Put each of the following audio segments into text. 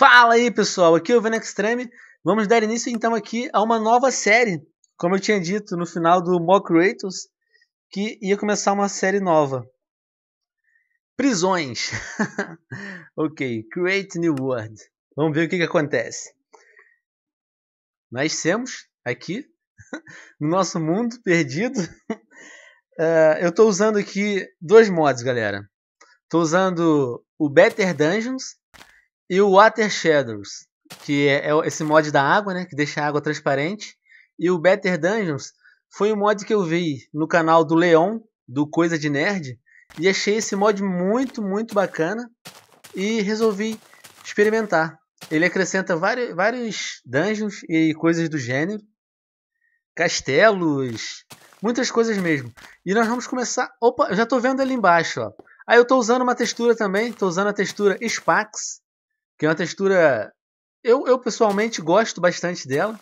Fala aí pessoal, aqui é o Veno Extreme. Vamos dar início então aqui a uma nova série, como eu tinha dito no final do Mock Creators, que ia começar uma série nova. Prisões. ok, Create New World. Vamos ver o que, que acontece. Nascemos aqui no nosso mundo perdido. uh, eu estou usando aqui dois mods, galera. Estou usando o Better Dungeons e o Water Shadows, que é, é esse mod da água, né? Que deixa a água transparente. E o Better Dungeons foi um mod que eu vi no canal do Leon, do Coisa de Nerd. E achei esse mod muito, muito bacana. E resolvi experimentar. Ele acrescenta vários, vários dungeons e coisas do gênero. Castelos, muitas coisas mesmo. E nós vamos começar... Opa, já estou vendo ali embaixo, ó. Aí eu estou usando uma textura também, estou usando a textura Spax, que é uma textura. Eu, eu pessoalmente gosto bastante dela.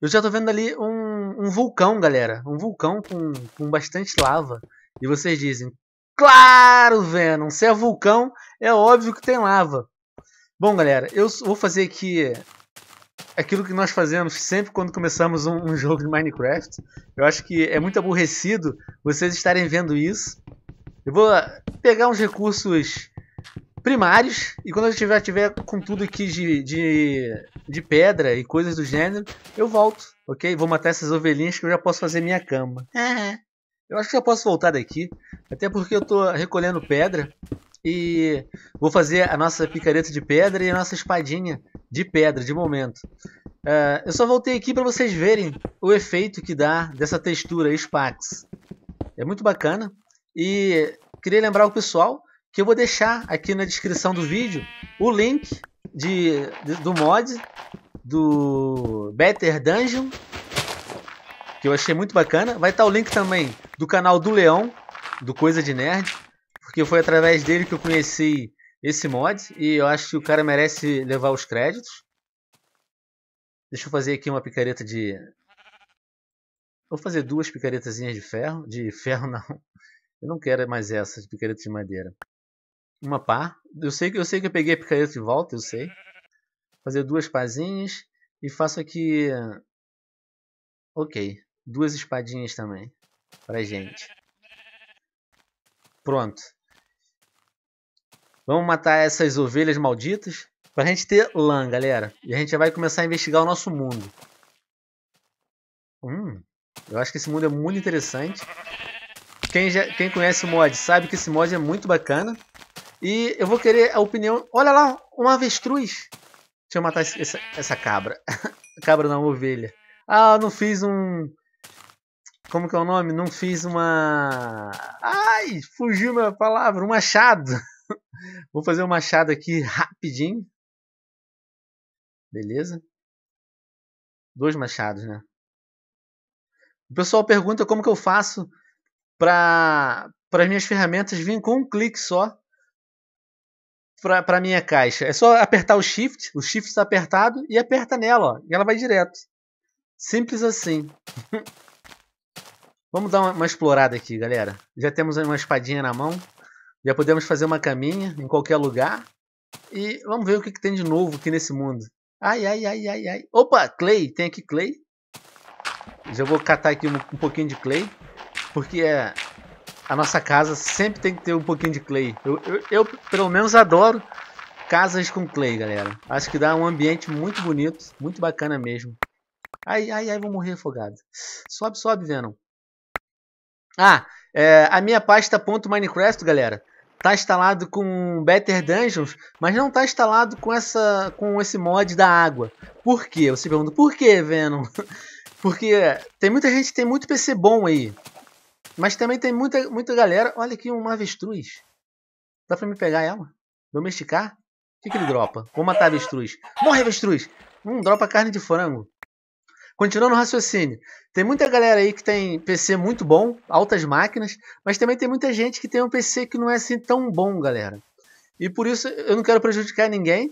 Eu já tô vendo ali um, um vulcão, galera. Um vulcão com, com bastante lava. E vocês dizem, claro, Venom, se é vulcão, é óbvio que tem lava. Bom, galera, eu vou fazer aqui aquilo que nós fazemos sempre quando começamos um, um, jogo de Minecraft. Eu acho que é muito aborrecido vocês estarem vendo isso. Eu vou pegar uns recursos primários, e quando eu tiver, tiver com tudo aqui de, de, de pedra e coisas do gênero, eu volto, ok? Vou matar essas ovelhinhas que eu já posso fazer minha cama. eu acho que já posso voltar daqui, até porque eu tô recolhendo pedra e vou fazer a nossa picareta de pedra e a nossa espadinha de pedra de momento. Uh, eu só voltei aqui para vocês verem o efeito que dá dessa textura Spax. É muito bacana e queria lembrar o pessoal que eu vou deixar aqui na descrição do vídeo o link de, de do mod do Better Dungeon, que eu achei muito bacana. Vai estar tá o link também do canal do Leão, do Coisa de Nerd, porque foi através dele que eu conheci esse mod e eu acho que o cara merece levar os créditos. Deixa eu fazer aqui uma picareta de... Vou fazer duas picaretazinhas de ferro. De ferro não. Eu não quero mais essa de picareta de madeira. Uma pá. Eu sei que eu sei que eu peguei a picareta de volta, eu sei. Fazer duas pazinhas e faço aqui OK, duas espadinhas também pra gente. Pronto. Vamos matar essas ovelhas malditas pra gente ter lã, galera. E a gente já vai começar a investigar o nosso mundo. Hum, eu acho que esse mundo é muito interessante. Quem, já, quem conhece o mod sabe que esse mod é muito bacana. E eu vou querer a opinião. Olha lá, um avestruz. Deixa eu matar esse, essa, essa cabra. cabra não, ovelha. Ah, não fiz um. Como que é o nome? Não fiz uma. Ai, fugiu minha palavra. Um machado. Vou fazer um machado aqui rapidinho. Beleza? Dois machados, né? O pessoal pergunta como que eu faço para as minhas ferramentas virem com um clique só para minha caixa. É só apertar o shift, o shift está apertado, e aperta nela, ó, e ela vai direto. Simples assim. Vamos dar uma, uma, explorada aqui, galera. Já temos uma espadinha na mão. Já podemos fazer uma caminha em qualquer lugar. E vamos ver o que, que tem de novo aqui nesse mundo. Ai, ai, ai, ai, ai. Opa, clay. Tem aqui clay. Já vou catar aqui um, um pouquinho de clay. Porque é, a nossa casa sempre tem que ter um pouquinho de clay. Eu, eu, eu, pelo menos adoro casas com clay, galera. Acho que dá um ambiente muito bonito, muito bacana mesmo. Ai, ai, ai, vou morrer afogado. Sobe, sobe, Venom. Ah, é, a minha pasta .minecraft, galera, tá instalado com Better Dungeons, mas não tá instalado com essa com esse mod da água. Por quê? Você pergunta, por quê, Venom? Porque tem muita gente que tem muito PC bom aí. Mas também tem muita, muita galera. Olha aqui uma avestruz. Dá pra me pegar ela? Domesticar? O que, que ele dropa? Vou matar a avestruz. Morre, avestruz! Hum, dropa carne de frango. Continuando o raciocínio. Tem muita galera aí que tem PC muito bom, altas máquinas, mas também tem muita gente que tem um PC que não é assim tão bom, galera. E por isso eu não quero prejudicar ninguém.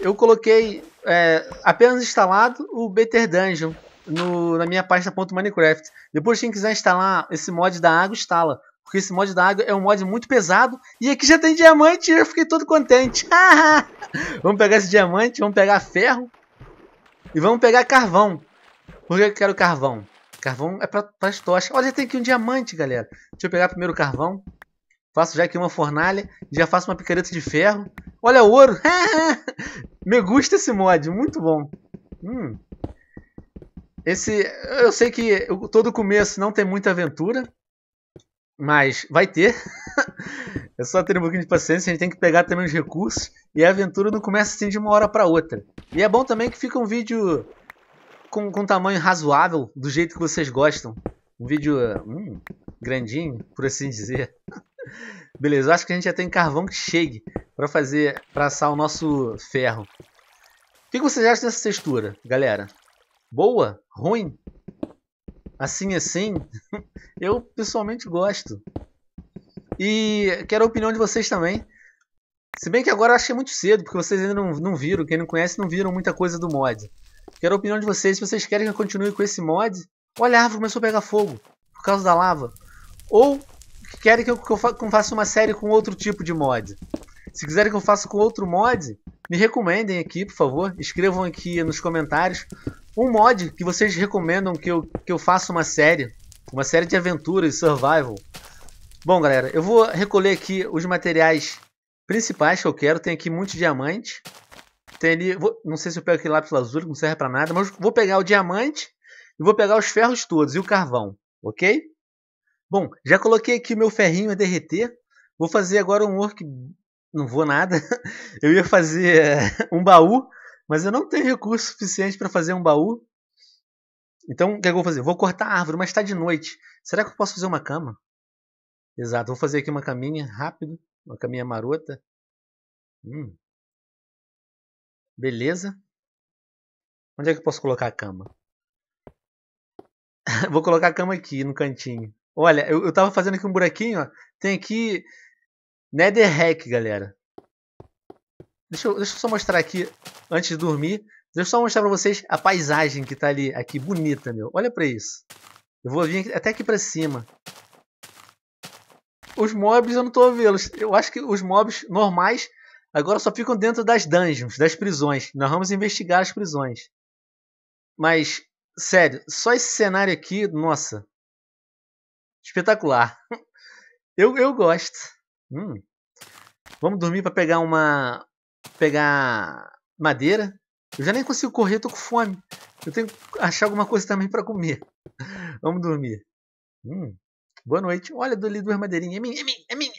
Eu coloquei é, apenas instalado o Better Dungeon, no, na minha pasta ponto .minecraft. Depois, quem quiser instalar esse mod da água, instala. Porque esse mod da água é um mod muito pesado. E aqui já tem diamante e eu fiquei todo contente. vamos pegar esse diamante, vamos pegar ferro. E vamos pegar carvão. Por que eu quero carvão? Carvão é para as tochas. Olha, tem aqui um diamante, galera. Deixa eu pegar primeiro o carvão. Faço já aqui uma fornalha. Já faço uma picareta de ferro. Olha o ouro. Me gusta esse mod, muito bom. Hum. Esse, eu sei que todo começo não tem muita aventura, mas vai ter. é só ter um pouquinho de paciência, a gente tem que pegar também os recursos. E a aventura não começa assim de uma hora para outra. E é bom também que fica um vídeo com, com tamanho razoável, do jeito que vocês gostam. Um vídeo hum, grandinho, por assim dizer. Beleza, eu acho que a gente já tem carvão que chegue para fazer, para assar o nosso ferro. O que vocês acham dessa textura, galera? Boa? Ruim? Assim assim? Eu pessoalmente gosto. E quero a opinião de vocês também. Se bem que agora eu achei é muito cedo, porque vocês ainda não, não viram, quem não conhece não viram muita coisa do mod. Quero a opinião de vocês, se vocês querem que eu continue com esse mod. Olha, a árvore começou a pegar fogo, por causa da lava. Ou querem que eu, que eu faça uma série com outro tipo de mod. Se quiserem que eu faça com outro mod, me recomendem aqui, por favor. Escrevam aqui nos comentários um mod que vocês recomendam que eu, que eu faça uma série. Uma série de aventuras, survival. Bom, galera, eu vou recolher aqui os materiais principais que eu quero. Tem aqui muito diamante, Tem ali, vou, não sei se eu pego aquele lápis azul, que não serve para nada, mas vou pegar o diamante e vou pegar os ferros todos e o carvão, ok? Bom, já coloquei aqui o meu ferrinho a derreter. Vou fazer agora um work não vou nada. Eu ia fazer eh, um baú, mas eu não tenho recurso suficiente para fazer um baú. Então, o que, é que eu vou fazer? Vou cortar a árvore, mas está de noite. Será que eu posso fazer uma cama? Exato, vou fazer aqui uma caminha rápido, uma caminha marota. Hum. Beleza. Onde é que eu posso colocar a cama? vou colocar a cama aqui, no cantinho. Olha, eu, eu tava fazendo aqui um buraquinho, ó. Tem aqui Netherrack, galera. Deixa eu, deixa eu só mostrar aqui, antes de dormir, deixa eu só mostrar pra vocês a paisagem que tá ali, aqui, bonita, meu. Olha pra isso. Eu vou vir até aqui pra cima. Os mobs eu não tô vendo. Eu acho que os mobs normais agora só ficam dentro das dungeons, das prisões. Nós vamos investigar as prisões. Mas, sério, só esse cenário aqui, nossa. Espetacular. Eu, eu gosto. Hum. Vamos dormir para pegar uma. pegar madeira. Eu já nem consigo correr, tô com fome. Eu tenho que achar alguma coisa também para comer. Vamos dormir. Hum. Boa noite. Olha ali duas madeirinhas. É minha, é minha, é minha.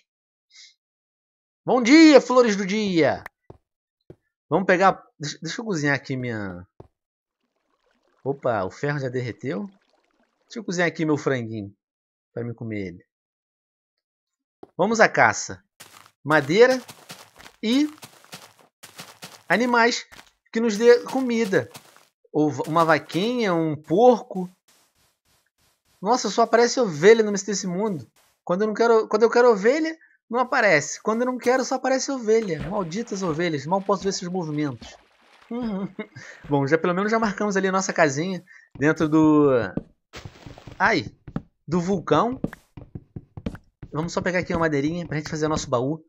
Bom dia, flores do dia! Vamos pegar. Deixa, deixa eu cozinhar aqui minha. Opa, o ferro já derreteu. Deixa eu cozinhar aqui meu franguinho para me comer ele. Vamos à caça. Madeira e animais que nos dê comida. Ou uma vaquinha, um porco. Nossa, só aparece ovelha no desse mundo. Quando eu, não quero, quando eu quero ovelha, não aparece. Quando eu não quero, só aparece ovelha. Malditas ovelhas, mal posso ver esses movimentos. Uhum. Bom, já pelo menos já marcamos ali a nossa casinha dentro do... Ai, do vulcão. Vamos só pegar aqui uma madeirinha pra gente fazer o nosso baú.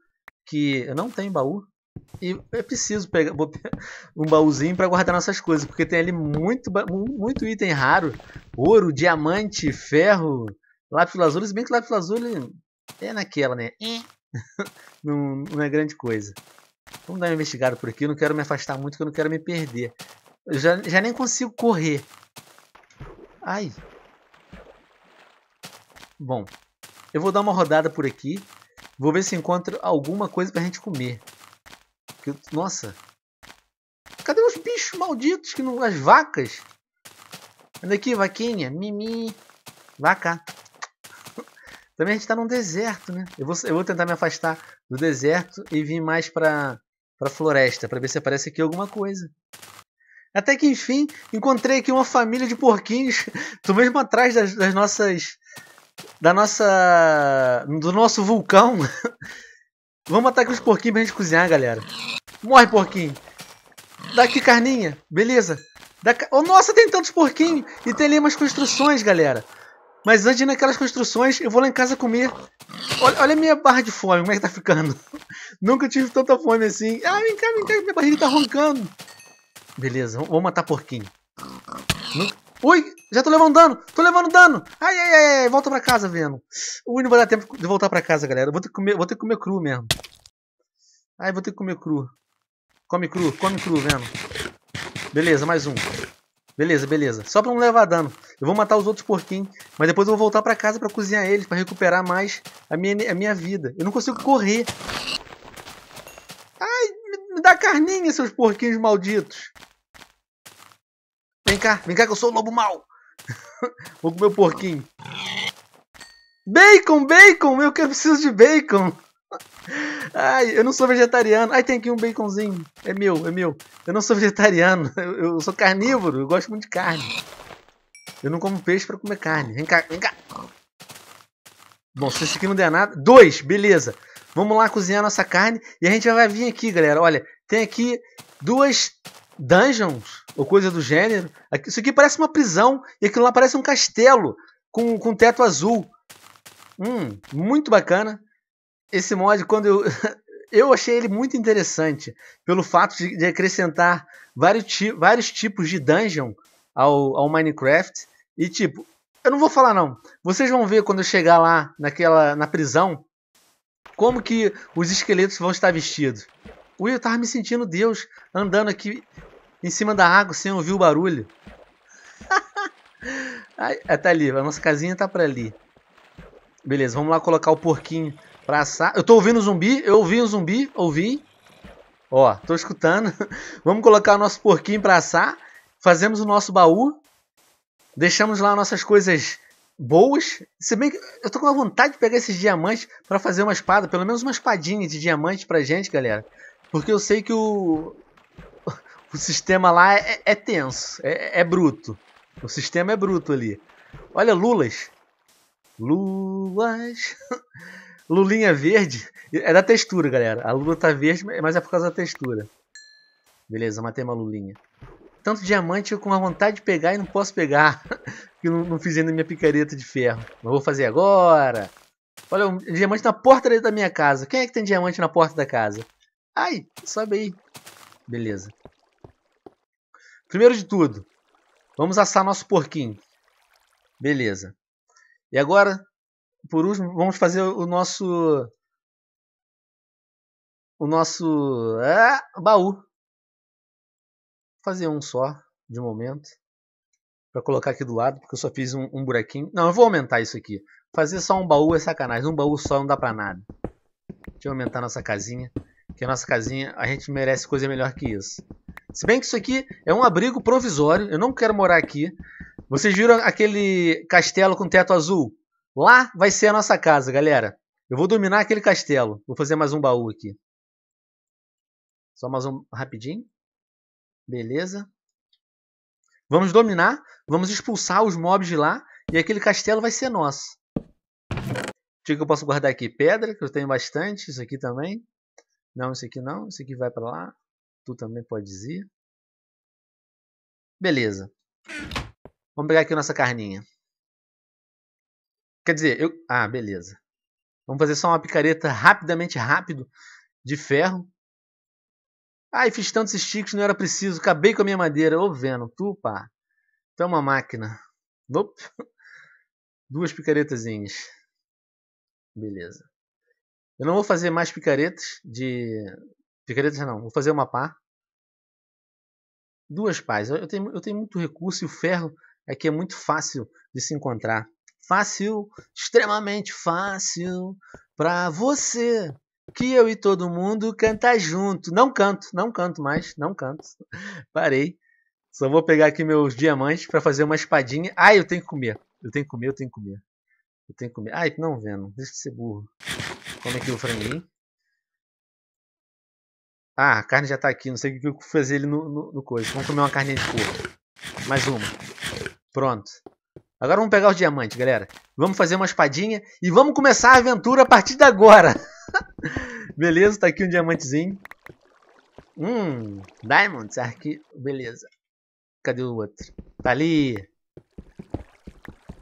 Que eu não tenho baú. E é preciso pegar um baúzinho para guardar nossas coisas. Porque tem ali muito, muito item raro. Ouro, diamante, ferro, lápis azul. Se bem que lápis azul é naquela, né? É. não, não é grande coisa. Vamos dar uma investigada por aqui. Eu não quero me afastar muito, que eu não quero me perder. Eu já, já nem consigo correr. Ai. Bom, eu vou dar uma rodada por aqui. Vou ver se encontro alguma coisa pra gente comer. Porque, nossa. Cadê os bichos malditos? que não, As vacas? Anda aqui, vaquinha. Mimi. Vaca. Também a gente tá num deserto, né? Eu vou, eu vou tentar me afastar do deserto e vir mais pra, pra floresta. Pra ver se aparece aqui alguma coisa. Até que enfim, encontrei aqui uma família de porquinhos. Tô mesmo atrás das, das nossas da nossa. do nosso vulcão. Vamos matar aqui os porquinhos pra gente cozinhar, galera. Morre, porquinho. Dá aqui carninha. Beleza. Dá ca... oh, nossa, tem tantos porquinhos. E tem ali umas construções, galera. Mas antes de naquelas construções, eu vou lá em casa comer. Olha, olha a minha barra de fome, como é que tá ficando. Nunca tive tanta fome assim. Ah, vem cá, vem cá, minha barriga tá roncando. Beleza, vou matar porquinho. Nunca... Ui, já tô levando dano. Tô levando dano. Ai, ai, ai, ai. Volta pra casa, Venom. Ui, não vai dar tempo de voltar pra casa, galera. Vou ter que comer, vou ter que comer cru mesmo. Ai, vou ter que comer cru. Come cru, come cru, Venom. Beleza, mais um. Beleza, beleza. Só pra não levar dano. Eu vou matar os outros porquinhos. Mas depois eu vou voltar pra casa pra cozinhar eles. Pra recuperar mais a minha, a minha vida. Eu não consigo correr. Ai, me dá carninha, seus porquinhos malditos. Vem cá, vem cá que eu sou o lobo mau. Vou comer o porquinho. Bacon, bacon! Eu que preciso de bacon. Ai, eu não sou vegetariano. Ai, tem aqui um baconzinho. É meu, é meu. Eu não sou vegetariano. Eu, eu sou carnívoro. Eu gosto muito de carne. Eu não como peixe para comer carne. Vem cá, vem cá. Bom, se isso aqui não der nada... Dois, beleza. Vamos lá cozinhar nossa carne. E a gente vai vir aqui, galera. Olha, tem aqui duas dungeons ou coisa do gênero. Isso aqui parece uma prisão e aquilo lá parece um castelo com, com teto azul. Hum, muito bacana. Esse mod, quando eu. eu achei ele muito interessante pelo fato de, de acrescentar vários, ti, vários tipos de dungeon ao, ao Minecraft. E tipo, eu não vou falar não. Vocês vão ver quando eu chegar lá naquela na prisão como que os esqueletos vão estar vestidos. Ui, eu tava me sentindo Deus andando aqui em cima da água sem ouvir o barulho. É tá ali, a nossa casinha tá pra ali. Beleza, vamos lá colocar o porquinho pra assar. Eu tô ouvindo zumbi, eu ouvi um zumbi, ouvi. Ó, tô escutando. vamos colocar o nosso porquinho pra assar. Fazemos o nosso baú. Deixamos lá nossas coisas boas. Se bem que eu tô com uma vontade de pegar esses diamantes para fazer uma espada, pelo menos uma espadinha de diamante pra gente, galera. Porque eu sei que o o sistema lá é, é tenso, é, é, bruto. O sistema é bruto ali. Olha, Lulas. Lulas. Lulinha verde. É da textura, galera. A Lula tá verde, mas é por causa da textura. Beleza, matei uma Lulinha. Tanto diamante com a vontade de pegar e não posso pegar. que não, não, fiz ainda minha picareta de ferro. Mas vou fazer agora. Olha, um diamante na porta da minha casa. Quem é que tem diamante na porta da casa? Ai, sobe aí. Beleza. Primeiro de tudo, vamos assar nosso porquinho. Beleza. E agora, por último, vamos fazer o nosso o nosso é, baú. Vou fazer um só de momento para colocar aqui do lado, porque eu só fiz um, um, buraquinho. Não, eu vou aumentar isso aqui. Fazer só um baú é sacanagem. Um baú só não dá para nada. Deixa eu aumentar nossa casinha, que a nossa casinha a gente merece coisa melhor que isso. Se bem que isso aqui é um abrigo provisório, eu não quero morar aqui. Vocês viram aquele castelo com teto azul? Lá vai ser a nossa casa, galera. Eu vou dominar aquele castelo. Vou fazer mais um baú aqui. Só mais um rapidinho. Beleza. Vamos dominar, vamos expulsar os mobs de lá e aquele castelo vai ser nosso. O que eu posso guardar aqui? Pedra, que eu tenho bastante. Isso aqui também. Não, isso aqui não. Isso aqui vai para lá. Tu também podes ir. Beleza. Vamos pegar aqui nossa carninha. Quer dizer, eu... Ah, beleza. Vamos fazer só uma picareta rapidamente, rápido, de ferro. Ai, fiz tantos sticks, não era preciso. Acabei com a minha madeira. Ô, vendo tu, pá. Tu é uma máquina. Op. Duas picaretazinhas. Beleza. Eu não vou fazer mais picaretas de Picareta dizer não. Vou fazer uma pá. Duas pás. Eu tenho, eu tenho muito recurso e o ferro é que é muito fácil de se encontrar. Fácil, extremamente fácil para você que eu e todo mundo cantar junto. Não canto, não canto mais, não canto. Parei. Só vou pegar aqui meus diamantes para fazer uma espadinha. Ai, eu tenho que comer. Eu tenho que comer, eu tenho que comer. Eu tenho que comer. Ai, não, vendo. deixa de ser burro. Como é que o franguinho? Ah, a carne já tá aqui. Não sei o que eu fazer ele no, no, no coisa. Vamos comer uma carninha de porco. Mais uma. Pronto. Agora vamos pegar os diamantes, galera. Vamos fazer uma espadinha e vamos começar a aventura a partir de agora. Beleza, tá aqui um diamantezinho. Hum, diamonds aqui. Beleza. Cadê o outro? Tá ali.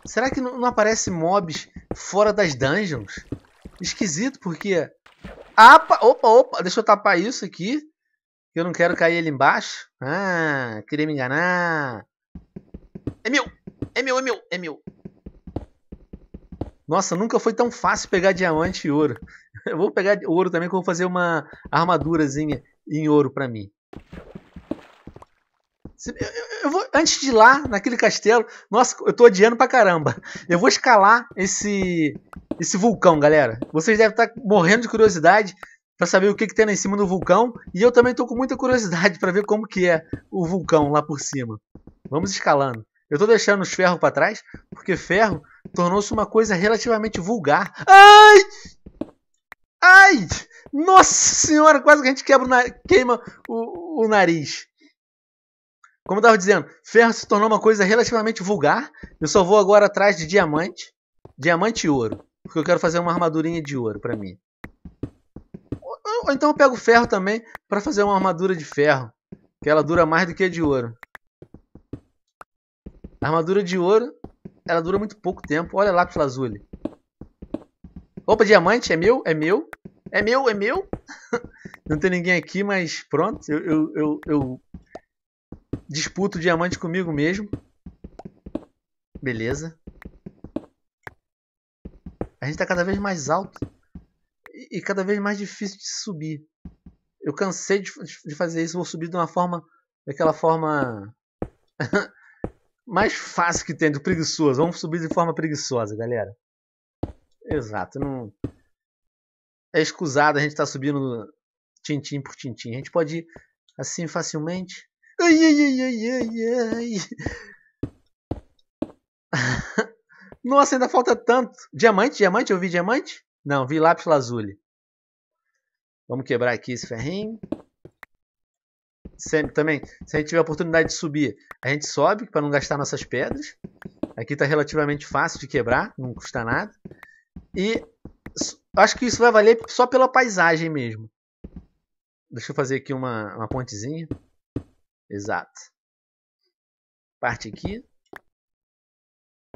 Será que não aparece mobs fora das dungeons? Esquisito, porque Apa, ah, opa, opa, deixa eu tapar isso aqui. Eu não quero cair ali embaixo. Ah, queria me enganar. É meu, é meu, é meu, é meu. Nossa, nunca foi tão fácil pegar diamante e ouro. Eu vou pegar ouro também, que eu vou fazer uma armadurazinha em ouro pra mim. Eu vou, antes de ir lá, naquele castelo, nossa, eu tô odiando pra caramba. Eu vou escalar esse esse vulcão, galera. Vocês devem estar morrendo de curiosidade para saber o que, que tem lá em cima do vulcão. E eu também tô com muita curiosidade para ver como que é o vulcão lá por cima. Vamos escalando. Eu tô deixando os ferros para trás, porque ferro tornou-se uma coisa relativamente vulgar. Ai! Ai! Nossa senhora, quase que a gente quebra queima o, o nariz. Como eu estava dizendo, ferro se tornou uma coisa relativamente vulgar. Eu só vou agora atrás de diamante. Diamante e ouro. Porque eu quero fazer uma armadurinha de ouro para mim. Ou então eu pego ferro também para fazer uma armadura de ferro. Que ela dura mais do que a de ouro. A armadura de ouro, ela dura muito pouco tempo. Olha lá lápis lazuli. Opa, diamante, é meu? É meu? É meu? É meu? Não tem ninguém aqui, mas pronto. Eu, eu, eu, eu Disputo diamante comigo mesmo. Beleza. A gente tá cada vez mais alto. E, cada vez mais difícil de subir. Eu cansei de, de fazer isso. Vou subir de uma forma... Daquela forma... mais fácil que tem, do preguiçoso. Vamos subir de forma preguiçosa, galera. Exato. Não... É escusado a gente estar tá subindo tintim por tintim. A gente pode ir assim facilmente. Ai, ai, ai, ai, ai, ai. Nossa, ainda falta tanto. Diamante, diamante, eu vi diamante? Não, vi lápis lazuli. Vamos quebrar aqui esse ferrinho. Sempre também, se a gente tiver a oportunidade de subir, a gente sobe para não gastar nossas pedras. Aqui está relativamente fácil de quebrar, não custa nada. E acho que isso vai valer só pela paisagem mesmo. Deixa eu fazer aqui uma, uma pontezinha. Exato. Parte aqui.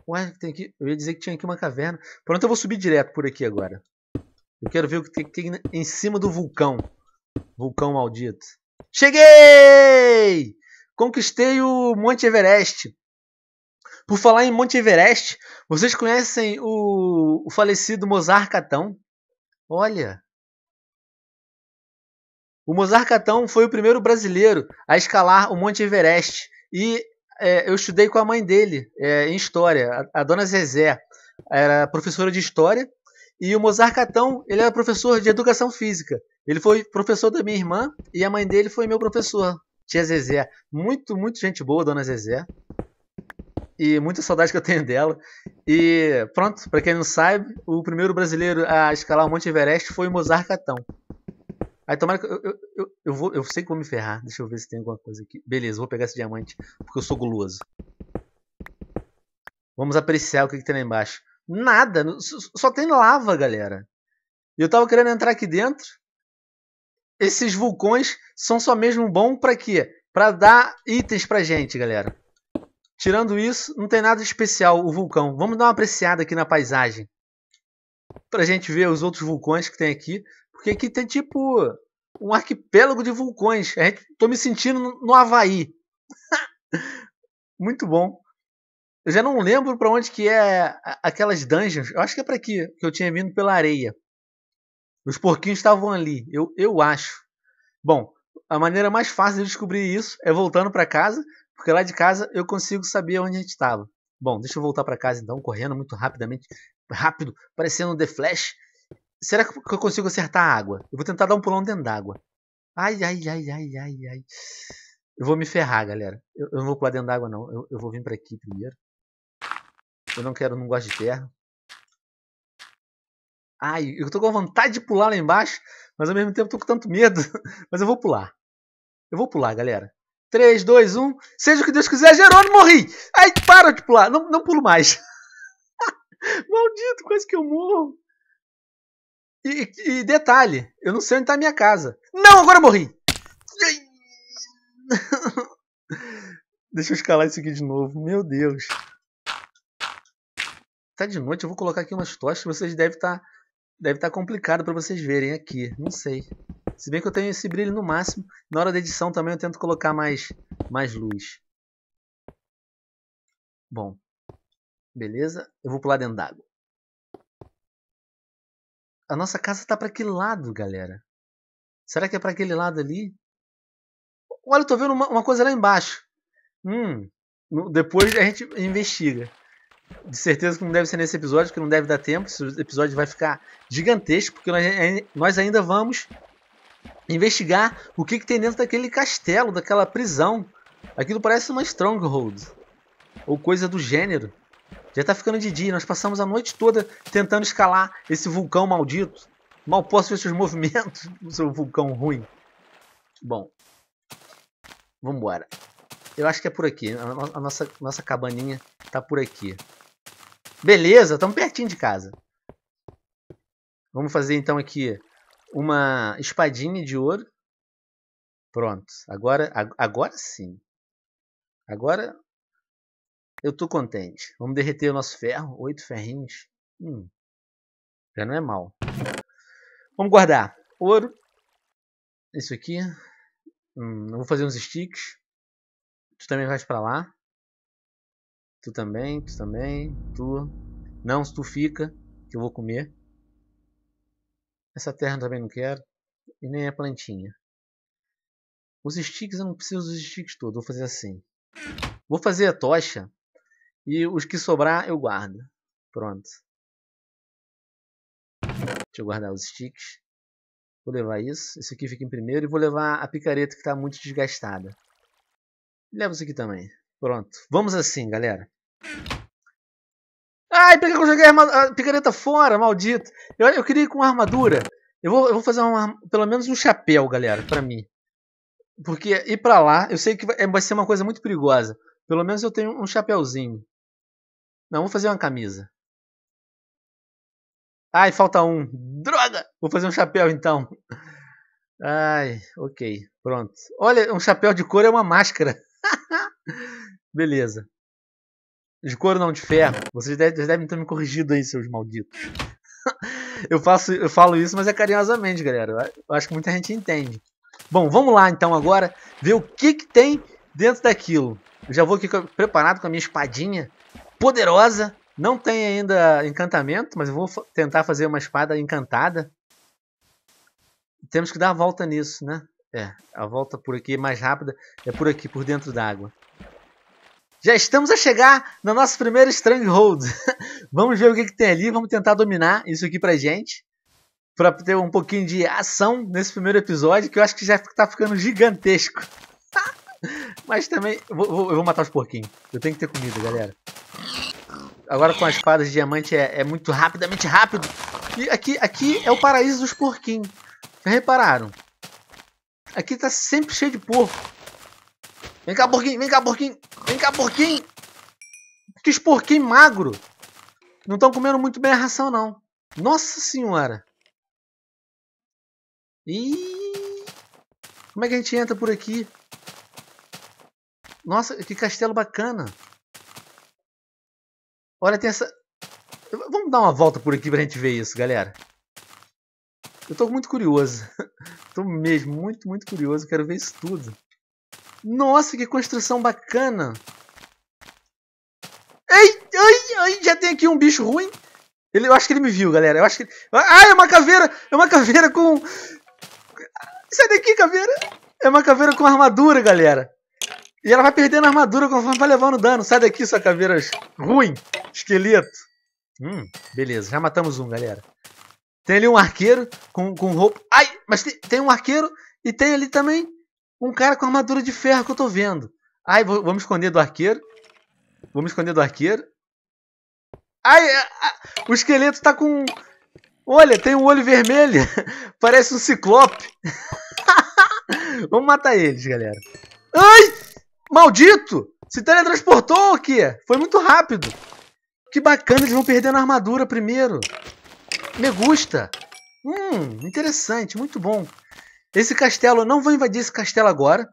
Ué, tem aqui. Eu ia dizer que tinha aqui uma caverna. Pronto, eu vou subir direto por aqui agora. Eu quero ver o que tem, tem em cima do vulcão. Vulcão maldito. Cheguei! Conquistei o Monte Everest. Por falar em Monte Everest, vocês conhecem o, o falecido Mozart Catão? Olha, o Mozart Catão foi o primeiro brasileiro a escalar o Monte Everest e é, eu estudei com a mãe dele é, em história, a, a, dona Zezé. Era professora de história e o Mozart Catão ele era professor de educação física. Ele foi professor da minha irmã e a mãe dele foi meu professor, tia Zezé. Muito, muito gente boa, dona Zezé. E muita saudade que eu tenho dela. E pronto, para quem não sabe, o primeiro brasileiro a escalar o Monte Everest foi o Mozart Catão. Aí tomara que. Eu, eu, eu, eu, vou, eu sei que vou me ferrar. Deixa eu ver se tem alguma coisa aqui. Beleza, vou pegar esse diamante, porque eu sou guloso. Vamos apreciar o que, que tem lá embaixo. Nada, só tem lava, galera. Eu tava querendo entrar aqui dentro. Esses vulcões são só mesmo bom para quê? Para dar itens pra gente, galera. Tirando isso, não tem nada especial o vulcão. Vamos dar uma apreciada aqui na paisagem. Pra gente ver os outros vulcões que tem aqui. Porque aqui tem tipo um arquipélago de vulcões. A gente, tô me sentindo no, Havaí. Muito bom. Eu já não lembro para onde que é aquelas dungeons. Eu acho que é para aqui, que eu tinha vindo pela areia. Os porquinhos estavam ali, eu, eu acho. Bom, a maneira mais fácil de descobrir isso é voltando para casa, porque lá de casa eu consigo saber onde a gente estava. Bom, deixa eu voltar para casa então, correndo muito rapidamente, rápido, parecendo um The Flash. Será que eu consigo acertar a água? Eu vou tentar dar um pulão dentro d'água. Ai, ai, ai, ai, ai, ai. Eu vou me ferrar, galera. Eu, eu não vou pular dentro d'água, não. Eu, eu, vou vir pra aqui primeiro. Eu não quero, não gosto de terra. Ai, eu tô com vontade de pular lá embaixo, mas ao mesmo tempo tô com tanto medo. mas eu vou pular. Eu vou pular, galera. 3, 2, 1. Seja o que Deus quiser, Jerônimo, morri! Ai, para de pular. Não, não pulo mais. Maldito, quase que eu morro. E, e, detalhe, eu não sei onde tá a minha casa. Não, agora eu morri! Deixa eu escalar isso aqui de novo. Meu Deus. Tá de noite, eu vou colocar aqui umas tochas. Vocês devem estar tá, deve tá complicado para vocês verem aqui. Não sei. Se bem que eu tenho esse brilho no máximo. Na hora da edição também eu tento colocar mais, mais luz. Bom. Beleza? Eu vou pular dentro d'água. A nossa casa tá para aquele lado, galera. Será que é para aquele lado ali? Olha, eu tô vendo uma, uma coisa lá embaixo. Hum, depois a gente investiga. De certeza que não deve ser nesse episódio, que não deve dar tempo. Esse episódio vai ficar gigantesco, porque nós ainda vamos investigar o que, que tem dentro daquele castelo, daquela prisão. Aquilo parece uma stronghold, ou coisa do gênero. Já tá ficando de dia, nós passamos a noite toda tentando escalar esse vulcão maldito. Mal posso ver seus movimentos, seu vulcão ruim. Bom, vambora. Eu acho que é por aqui, a nossa, nossa cabaninha tá por aqui. Beleza, estamos pertinho de casa. Vamos fazer então aqui uma espadinha de ouro. Pronto, agora, agora sim. Agora eu tô contente. Vamos derreter o nosso ferro. Oito ferrinhos. Hum. Já não é mal. Vamos guardar. Ouro. Isso aqui. Hum, eu vou fazer uns sticks. Tu também vais pra lá. Tu também, tu também, tu. Não, se tu fica, que eu vou comer. Essa terra também não quero. E nem a plantinha. Os sticks, eu não preciso dos sticks todos. Vou fazer assim. Vou fazer a tocha e os que sobrar eu guardo. Pronto. Deixa eu guardar os sticks. Vou levar isso. Esse aqui fica em primeiro. E vou levar a picareta que está muito desgastada. Leva isso aqui também. Pronto. Vamos assim, galera. Ai, que eu joguei a, picareta fora, maldito. Eu, eu queria ir com armadura. Eu vou, eu vou fazer uma, pelo menos um chapéu, galera, pra mim. Porque ir pra lá, eu sei que vai é, ser uma coisa muito perigosa. Pelo menos eu tenho um chapéuzinho. Não, vou fazer uma camisa. Ai, falta um. Droga! Vou fazer um chapéu então. Ai, ok. Pronto. Olha, um chapéu de couro é uma máscara. Beleza. De couro não, de ferro. Vocês devem, devem ter me corrigido aí, seus malditos. eu, faço, eu falo isso, mas é carinhosamente, galera. Eu acho que muita gente entende. Bom, vamos lá então agora ver o que, que tem dentro daquilo. Eu já vou aqui preparado com a minha espadinha poderosa. Não tem ainda encantamento, mas eu vou tentar fazer uma espada encantada. Temos que dar a volta nisso, né? É, a volta por aqui é mais rápida. É por aqui, por dentro d'água. Já estamos a chegar na nossa primeira Stronghold. vamos ver o que, que, tem ali, vamos tentar dominar isso aqui pra gente. Pra ter um pouquinho de ação nesse primeiro episódio, que eu acho que já tá ficando gigantesco. Mas também. Eu vou, eu vou matar os porquinhos. Eu tenho que ter comida, galera. Agora com as espadas de diamante é, é muito rapidamente rápido. E aqui, aqui é o paraíso dos porquinhos. Já repararam? Aqui tá sempre cheio de porco. Vem cá, porquinho, vem cá, porquinho, vem cá, porquinho. Que porquinho magro. Não estão comendo muito bem a ração, não. Nossa senhora. E como é que a gente entra por aqui? Nossa, que castelo bacana. Olha, tem essa... Vamos dar uma volta por aqui pra gente ver isso, galera. Eu tô muito curioso. tô mesmo muito, muito curioso. Quero ver isso tudo. Nossa, que construção bacana. Ei, ai, ai, já tem aqui um bicho ruim. Ele, eu acho que ele me viu, galera. Eu acho que Ah, é uma caveira! É uma caveira com... Sai daqui, caveira! É uma caveira com armadura, galera. E ela vai perdendo a armadura conforme vai levando dano. Sai daqui, sua caveira ruim, esqueleto. Hum, beleza, já matamos um, galera. Tem ali um arqueiro com, com roupa. Ai, mas tem, tem um arqueiro e tem ali também um cara com armadura de ferro que eu tô vendo. Ai, vou, vou me esconder do arqueiro. Vou me esconder do arqueiro. Ai, o esqueleto tá com. Olha, tem um olho vermelho. Parece um ciclope. Vamos matar eles, galera. Ai! Maldito! Se teletransportou aqui! Foi muito rápido! Que bacana, eles vão perder a armadura primeiro. Me gusta. Hum, interessante, muito bom. Esse castelo, eu não vou invadir esse castelo agora.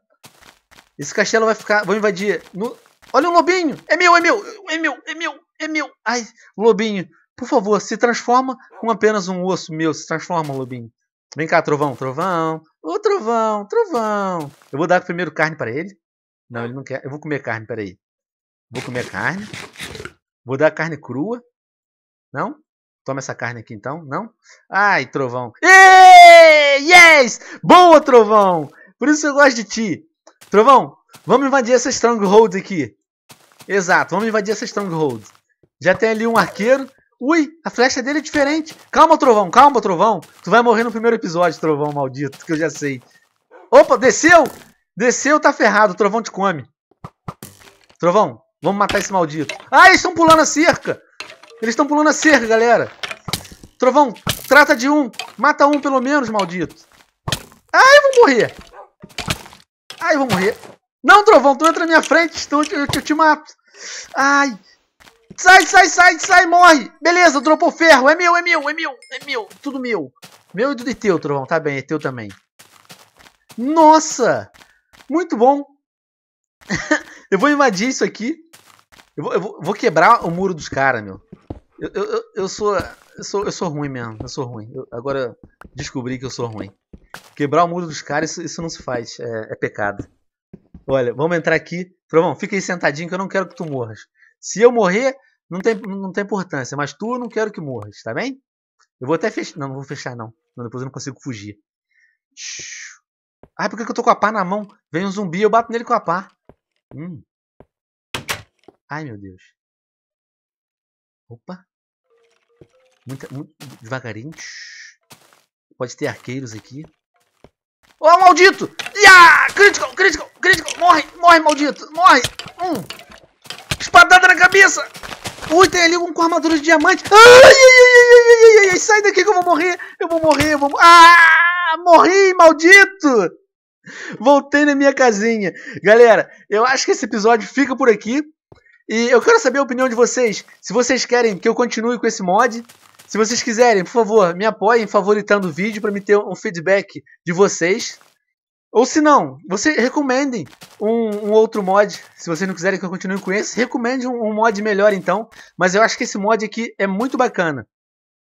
Esse castelo vai ficar... Vou invadir... No... Olha um lobinho! É meu, é meu! É meu, é meu, é meu! Ai, lobinho, por favor, se transforma com apenas um osso meu. Se transforma, lobinho. Vem cá, trovão, trovão. Ô, trovão, trovão. Eu vou dar primeiro carne para ele. Não, ele não quer. Eu vou comer carne, peraí. Vou comer carne. Vou dar carne crua. Não? Toma essa carne aqui então, não? Ai, trovão. Eee! Yes! Boa, trovão! Por isso eu gosto de ti. Trovão, vamos invadir essa stronghold aqui. Exato, vamos invadir essa stronghold. Já tem ali um arqueiro. Ui, a flecha dele é diferente. Calma, trovão, calma, trovão. Tu vai morrer no primeiro episódio, trovão maldito, que eu já sei. Opa, desceu! Desceu, tá ferrado. O trovão te come. Trovão, vamos matar esse maldito. Ah, eles estão pulando a cerca. Eles estão pulando a cerca, galera. Trovão, trata de um. Mata um pelo menos, maldito. Ah, eu vou morrer. ai eu vou morrer. Não, Trovão, tu entra na minha frente, tu então eu, eu, eu te mato. Ai. Sai, sai, sai, sai, morre. Beleza, dropou ferro. É meu, é meu, é meu, é meu. Tudo meu. Meu e tudo teu, Trovão. Tá bem, é teu também. Nossa! Muito bom. eu vou invadir isso aqui. Eu vou, eu vou, quebrar o muro dos caras, meu. Eu, eu, eu, sou, eu, sou, eu sou ruim mesmo. Eu sou ruim. Eu, agora descobri que eu sou ruim. Quebrar o muro dos caras, isso, isso não se faz. É, é pecado. Olha, vamos entrar aqui. Trovão, fica aí sentadinho que eu não quero que tu morras. Se eu morrer, não tem, não tem importância. Mas tu, eu não quero que morras, tá bem? Eu vou até fechar. Não, não vou fechar, não. não depois eu não consigo fugir. Shhh. Ai, por que eu tô com a pá na mão? Vem um zumbi, eu bato nele com a pá. Hum. Ai, meu Deus. Opa. Muito, muito devagarinho. Pode ter arqueiros aqui. oh, maldito! Yeah! Critical, critical, critical! Morre, morre, maldito! Morre! Hum. Espadada na cabeça! Ui, tem ali um com armadura de diamante! Ai, ai, ai, ai, ai, ai, ai, sai daqui que eu vou morrer! Eu vou morrer, eu vou... Ah! Morri, maldito! Voltei na minha casinha. Galera, eu acho que esse episódio fica por aqui. E eu quero saber a opinião de vocês. Se vocês querem que eu continue com esse mod, se vocês quiserem, por favor, me apoiem favoritando o vídeo para me ter um feedback de vocês. Ou se não, vocês recomendem um, um, outro mod. Se vocês não quiserem que eu continue com esse, recomende um, um mod melhor então. Mas eu acho que esse mod aqui é muito bacana.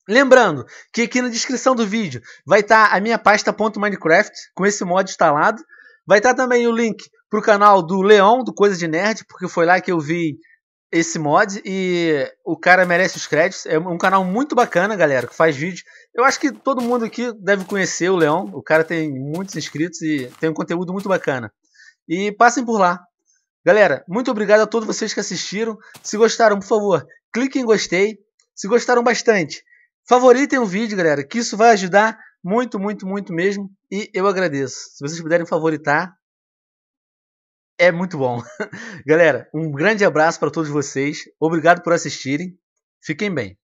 Lembrando que aqui na descrição do vídeo vai estar tá a minha pasta .minecraft com esse mod instalado. Vai estar tá também o link para o canal do Leon, do Coisa de Nerd, porque foi lá que eu vi esse mod e o cara merece os créditos. É um canal muito bacana, galera, que faz vídeo. Eu acho que todo mundo aqui deve conhecer o Leon. O cara tem muitos inscritos e tem um conteúdo muito bacana. E passem por lá. Galera, muito obrigado a todos vocês que assistiram. Se gostaram, por favor, clique em gostei. Se gostaram bastante, Favoritem o vídeo, galera, que isso vai ajudar muito, muito, muito mesmo. E eu agradeço. Se vocês puderem favoritar, é muito bom. Galera, um grande abraço para todos vocês. Obrigado por assistirem. Fiquem bem.